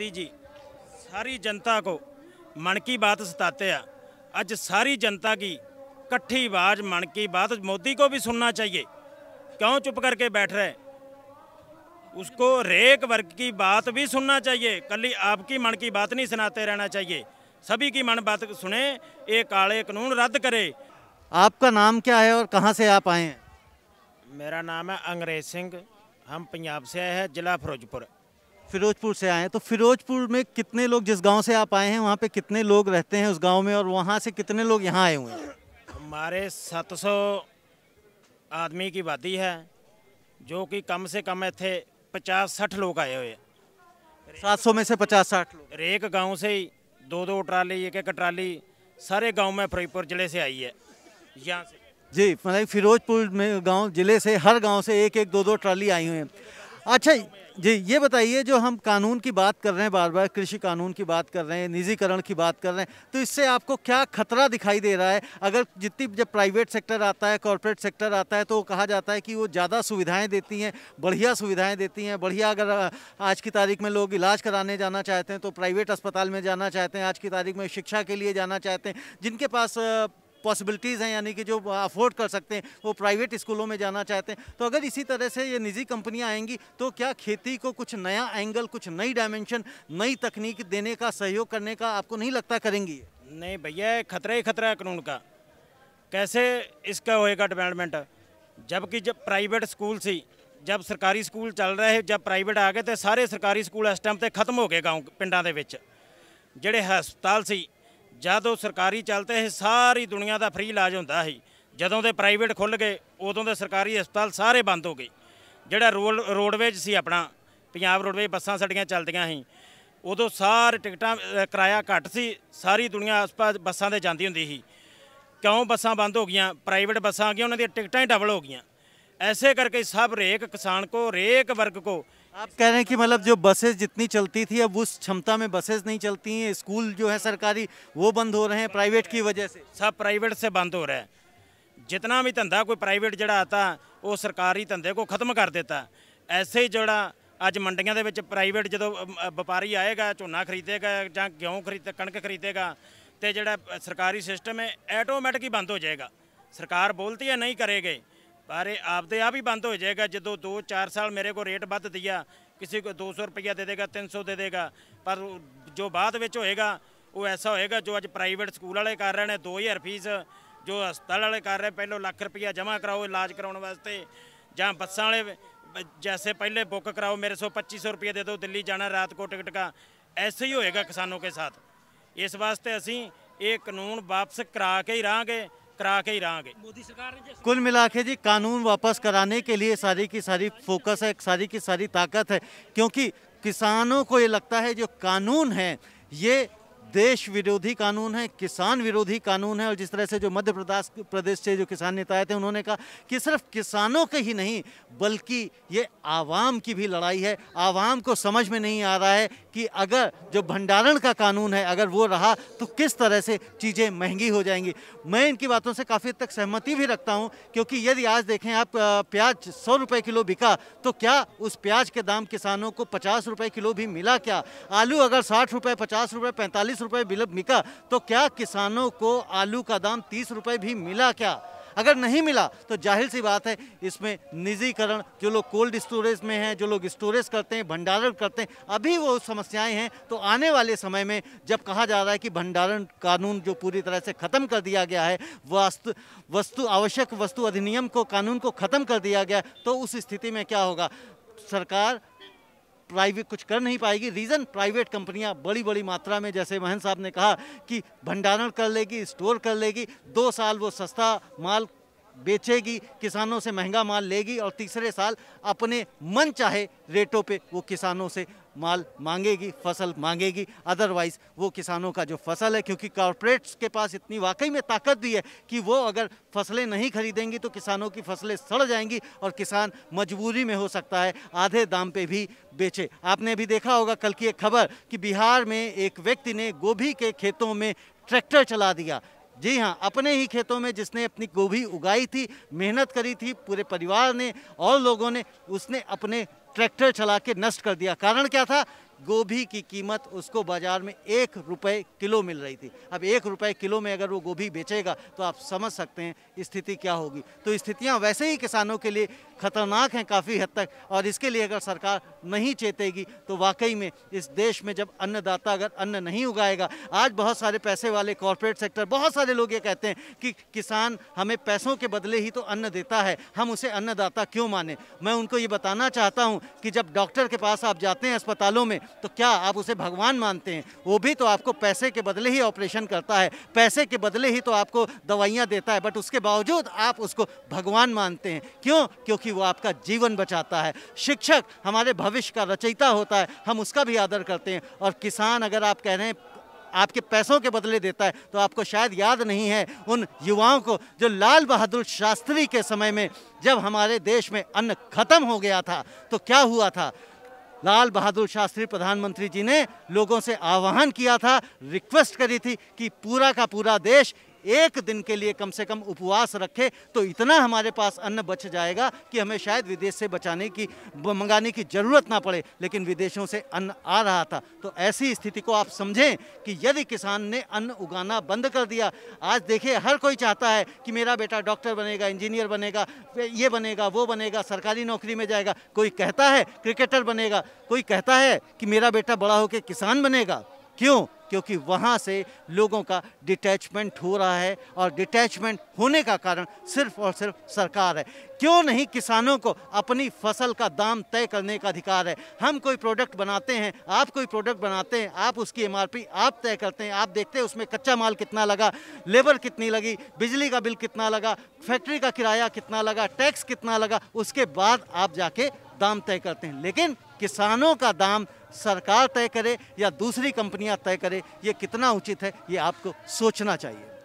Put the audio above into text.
मोदी जी सारी जनता को मन की बात सताते हैं आज सारी जनता की कट्ठी आवाज़ मन की बात मोदी को भी सुनना चाहिए क्यों चुप करके बैठ रहे उसको रेक वर्ग की बात भी सुनना चाहिए कली आपकी मन की बात नहीं सुनाते रहना चाहिए सभी की मन बात सुने ये काले कानून रद्द करे आपका नाम क्या है और कहाँ से आप आए हैं मेरा नाम है अंग्रेज सिंह हम पंजाब से आए हैं जिला फिरोजपुर फिरोजपुर से आए हैं तो फिरोजपुर में कितने लोग जिस गांव से आप आए हैं वहाँ पे कितने लोग रहते हैं उस गांव में और वहाँ से कितने लोग यहाँ आए हुए हैं हमारे 700 आदमी की वादी है जो कि कम से कम इतने पचास साठ लोग आए हुए हैं सात सौ में से पचास साठ लोग हरेक गांव से ही दो दो ट्राली एक एक ट्राली सारे गांव में फिरोजपुर ज़िले से आई है यहाँ से जी मतलब फिरोजपुर में गाँव ज़िले से हर गाँव से एक एक दो दो ट्राली आई हुई है अच्छा जी ये बताइए जो हम कानून की बात कर रहे हैं बार बार कृषि कानून की बात कर रहे हैं निजीकरण की बात कर रहे हैं तो इससे आपको क्या खतरा दिखाई दे रहा है अगर जितनी जब प्राइवेट सेक्टर आता है कॉरपोरेट सेक्टर आता है तो वो कहा जाता है कि वो ज़्यादा सुविधाएं देती हैं बढ़िया सुविधाएं देती हैं बढ़िया अगर आज की तारीख में लोग इलाज कराने जाना चाहते हैं तो प्राइवेट अस्पताल में जाना चाहते हैं आज की तारीख में शिक्षा के लिए जाना चाहते हैं जिनके पास पॉसिबिलिटीज़ हैं यानी कि जो अफोर्ड कर सकते हैं वो प्राइवेट स्कूलों में जाना चाहते हैं तो अगर इसी तरह से ये निजी कंपनियाँ आएंगी तो क्या खेती को कुछ नया एंगल कुछ नई डायमेंशन नई तकनीक देने का सहयोग करने का आपको नहीं लगता करेंगी नहीं भैया खतरा ही खतरा है कानून का कैसे इसका होएगा डिपेंडमेंट जबकि जब प्राइवेट स्कूल सी जब सरकारी स्कूल चल रहे जब प्राइवेट आ गए तो सारे सरकारी स्कूल इस टाइम तो खत्म हो गए गाँव ਗਾਉਂ ਪਿੰਡਾਂ ਦੇ ਵਿੱਚ ਜਿਹੜੇ ਜਦ ਉਹ ਸਰਕਾਰੀ ਚੱਲਦੇ ਸੀ ਸਾਰੀ ਦੁਨੀਆ ਦਾ ਫ੍ਰੀ ਇਲਾਜ ਹੁੰਦਾ ਸੀ ਜਦੋਂ ਦੇ ਪ੍ਰਾਈਵੇਟ ਖੁੱਲ ਗਏ ਉਦੋਂ ਦੇ ਸਰਕਾਰੀ ਹਸਪਤਾਲ ਸਾਰੇ ਬੰਦ ਹੋ ਗਏ ਜਿਹੜਾ ਰੋਲ ਰੋਡਵੇਜ ਸੀ ਆਪਣਾ ਪੰਜਾਬ ਰੋਡਵੇਜ ਬੱਸਾਂ ਸੜੀਆਂ ਚੱਲਦੀਆਂ ਸੀ ਉਦੋਂ ਸਾਰੇ ਟਿਕਟਾਂ ਕਿਰਾਇਆ ਘੱਟ ਸੀ ਸਾਰੀ ਦੁਨੀਆ ਆਸ-ਪਾਸ ਬੱਸਾਂ ਦੇ ਜਾਂਦੀ ਹੁੰਦੀ ਸੀ ਕਿਉਂ ਬੱਸਾਂ ਬੰਦ ਹੋ ਗਈਆਂ ਪ੍ਰਾਈਵੇਟ ਬੱਸਾਂ ਆ ਗਈਆਂ ਉਹਨਾਂ ਦੀਆਂ ਟਿਕਟਾਂ ਹੀ ਡਬਲ ਹੋ ਗਈਆਂ ਐਸੇ ਕਰਕੇ ਸਭ ਰੇਕ ਕਿਸਾਨ ਕੋ ਰੇਕ ਵਰਗ ਕੋ आप कह रहे हैं कि मतलब जो बसेस जितनी चलती थी अब उस क्षमता में बसेस नहीं चलती हैं स्कूल जो है सरकारी वो बंद हो रहे हैं प्राइवेट की वजह से सब प्राइवेट से बंद हो रहे हैं जितना भी धंधा कोई प्राइवेट जड़ा आता वो सरकारी धंधे को ख़त्म कर देता ऐसे ही जोड़ा अज मंडिया के प्राइवेट जो व्यापारी आएगा झोना खरीदेगा ज गेहूँ खरीद कणक खरीदेगा तो जोड़ा सरकारी सिस्टम है ऐटोमैटिक बंद हो जाएगा सरकार बोलती है नहीं करेगी ਬਾਰੇ ਆਪਦੇ ਆਪ ਹੀ ਬੰਦ ਹੋ ਜਾਏਗਾ ਜਦੋਂ 2-4 ਸਾਲ ਮੇਰੇ ਕੋ ਰੇਟ ਵੱਧ ਦਿਆ ਕਿਸੇ ਕੋ 200 ਰੁਪਇਆ ਦੇ ਦੇਗਾ 300 ਦੇ ਦੇਗਾ ਪਰ ਜੋ ਬਾਅਦ ਵਿੱਚ ਹੋਏਗਾ ਉਹ ਐਸਾ ਹੋਏਗਾ ਜੋ ਅੱਜ ਪ੍ਰਾਈਵੇਟ ਸਕੂਲ ਵਾਲੇ ਕਰ ਰਹੇ ਨੇ 2000 ਫੀਸ ਜੋ ਹਸਪਤਾਲ ਵਾਲੇ ਕਰ ਰਹੇ ਪਹਿਲਾਂ ਲੱਖ ਰੁਪਇਆ ਜਮ੍ਹਾਂ ਕਰਾਓ ਇਲਾਜ ਕਰਾਉਣ ਵਾਸਤੇ ਜਾਂ ਬੱਸਾਂ ਵਾਲੇ ਜੈਸੇ ਪਹਿਲੇ ਬੁੱਕ ਕਰਾਓ ਮੇਰੇ ਸੋ 2500 ਰੁਪਇਆ ਦੇ ਦਿਓ ਦਿੱਲੀ ਜਾਣਾ ਰਾਤ ਕੋ ਟਿਕਟ ਕਾ ਐਸੇ ਹੀ ਹੋਏਗਾ ਕਿਸਾਨੋ ਕੇ ਸਾਥ ਇਸ ਵਾਸਤੇ ਅਸੀਂ ਇਹ ਕਾਨੂੰਨ ਵਾਪਸ ਕਰਾ ਕੇ ਹੀ ਰਾਂਗੇ करा के ही रहेंगे कुल मिला के जी कानून वापस कराने के लिए सारी की सारी फोकस है सारी की सारी ताकत है क्योंकि किसानों को ये लगता है जो कानून है ये देश विरोधी कानून है किसान विरोधी कानून है और जिस तरह से जो मध्य प्रदेश प्रदेश से जो किसान नेता आए थे उन्होंने कहा कि सिर्फ किसानों के ही नहीं बल्कि ये आवाम की भी लड़ाई है आवाम को समझ में नहीं आ रहा है कि अगर जो भंडारण का कानून है अगर वो रहा तो किस तरह से चीज़ें महंगी हो जाएंगी मैं इनकी बातों से काफ़ी हद तक सहमति भी रखता हूँ क्योंकि यदि आज देखें आप प्याज सौ रुपये किलो बिका तो क्या उस प्याज के दाम किसानों को पचास रुपये किलो भी मिला क्या आलू अगर साठ रुपये पचास रुपये पैंतालीस रुपए रुपये मिका तो क्या किसानों को आलू का दाम तीस रुपए भी मिला क्या अगर नहीं मिला तो जाहिर सी बात है इसमें निजीकरण जो लोग कोल्ड स्टोरेज में हैं जो लोग स्टोरेज करते हैं भंडारण करते हैं अभी वो समस्याएं हैं तो आने वाले समय में जब कहा जा रहा है कि भंडारण कानून जो पूरी तरह से ख़त्म कर दिया गया है वास्तु वस्तु आवश्यक वस्तु अधिनियम को कानून को ख़त्म कर दिया गया तो उस स्थिति में क्या होगा सरकार प्राइवेट कुछ कर नहीं पाएगी रीज़न प्राइवेट कंपनियां बड़ी बड़ी मात्रा में जैसे महन साहब ने कहा कि भंडारण कर लेगी स्टोर कर लेगी दो साल वो सस्ता माल बेचेगी किसानों से महंगा माल लेगी और तीसरे साल अपने मन चाहे रेटों पे वो किसानों से माल मांगेगी फसल मांगेगी अदरवाइज वो किसानों का जो फसल है क्योंकि कॉरपोरेट्स के पास इतनी वाकई में ताकत भी है कि वो अगर फसलें नहीं खरीदेंगी तो किसानों की फसलें सड़ जाएंगी और किसान मजबूरी में हो सकता है आधे दाम पे भी बेचे आपने भी देखा होगा कल की एक खबर कि बिहार में एक व्यक्ति ने गोभी के खेतों में ट्रैक्टर चला दिया जी हाँ अपने ही खेतों में जिसने अपनी गोभी उगाई थी मेहनत करी थी पूरे परिवार ने और लोगों ने उसने अपने ट्रैक्टर चला के नष्ट कर दिया कारण क्या था गोभी की कीमत उसको बाज़ार में एक रुपये किलो मिल रही थी अब एक रुपये किलो में अगर वो गोभी बेचेगा तो आप समझ सकते हैं स्थिति क्या होगी तो स्थितियाँ वैसे ही किसानों के लिए ख़तरनाक हैं काफ़ी हद तक और इसके लिए अगर सरकार नहीं चेतेगी तो वाकई में इस देश में जब अन्नदाता अगर अन्न नहीं उगाएगा आज बहुत सारे पैसे वाले कॉरपोरेट सेक्टर बहुत सारे लोग ये कहते हैं कि किसान हमें पैसों के बदले ही तो अन्न देता है हम उसे अन्नदाता क्यों माने मैं उनको ये बताना चाहता हूँ कि जब डॉक्टर के पास आप जाते हैं अस्पतालों में तो क्या आप उसे भगवान मानते हैं वो भी तो आपको पैसे के बदले ही ऑपरेशन करता है पैसे के बदले ही तो आपको दवाइयाँ देता है बट उसके बावजूद आप उसको भगवान मानते हैं क्यों क्योंकि वो आपका जीवन बचाता है शिक्षक हमारे भविष्य का रचयिता होता है हम उसका भी आदर करते हैं और किसान अगर आप कह रहे हैं आपके पैसों के बदले देता है तो आपको शायद याद नहीं है उन युवाओं को जो लाल बहादुर शास्त्री के समय में जब हमारे देश में अन्न खत्म हो गया था तो क्या हुआ था लाल बहादुर शास्त्री प्रधानमंत्री जी ने लोगों से आह्वान किया था रिक्वेस्ट करी थी कि पूरा का पूरा देश एक दिन के लिए कम से कम उपवास रखे तो इतना हमारे पास अन्न बच जाएगा कि हमें शायद विदेश से बचाने की मंगाने की ज़रूरत ना पड़े लेकिन विदेशों से अन्न आ रहा था तो ऐसी स्थिति को आप समझें कि यदि किसान ने अन्न उगाना बंद कर दिया आज देखिए हर कोई चाहता है कि मेरा बेटा डॉक्टर बनेगा इंजीनियर बनेगा ये बनेगा वो बनेगा सरकारी नौकरी में जाएगा कोई कहता है क्रिकेटर बनेगा कोई कहता है कि मेरा बेटा बड़ा होकर किसान बनेगा क्यों क्योंकि वहाँ से लोगों का डिटैचमेंट हो रहा है और डिटैचमेंट होने का कारण सिर्फ और सिर्फ सरकार है क्यों नहीं किसानों को अपनी फसल का दाम तय करने का अधिकार है हम कोई प्रोडक्ट बनाते हैं आप कोई प्रोडक्ट बनाते हैं आप उसकी एम आप तय करते हैं आप देखते हैं उसमें कच्चा माल कितना लगा लेबर कितनी लगी बिजली का बिल कितना लगा फैक्ट्री का किराया कितना लगा टैक्स कितना लगा उसके बाद आप जाके दाम तय करते हैं लेकिन किसानों का दाम सरकार तय करे या दूसरी कंपनियां तय करे ये कितना उचित है ये आपको सोचना चाहिए